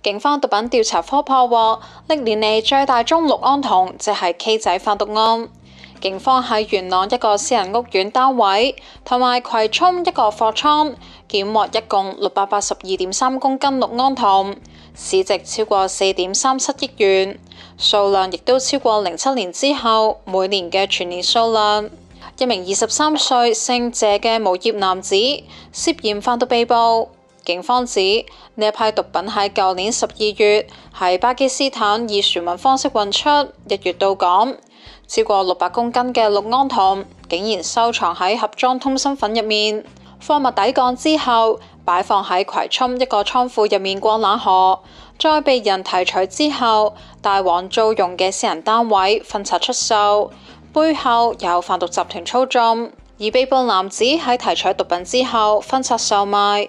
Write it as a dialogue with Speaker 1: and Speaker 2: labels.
Speaker 1: 警方毒品调查科破获历年嚟最大宗氯胺酮，即系 K 仔贩毒案。警方喺元朗一个私人屋苑单位同埋葵涌一个货仓，检获一共六百八十二点三公斤氯胺酮，市值超过四点三七亿元，数量亦都超过零七年之后每年嘅全年数量。一名二十三岁姓谢嘅无业男子涉嫌贩毒被捕。警方指呢一批毒品喺旧年十二月喺巴基斯坦以船运方式运出，一月到港，超过六百公斤嘅氯胺酮竟然收藏喺盒装通心粉入面，货物抵港之后摆放喺葵涌一个仓库入面过冷河，再被人提取之后，带往租用嘅私人单位分拆出售，背后有贩毒集团操纵，而被捕男子喺提取毒品之后分拆售卖。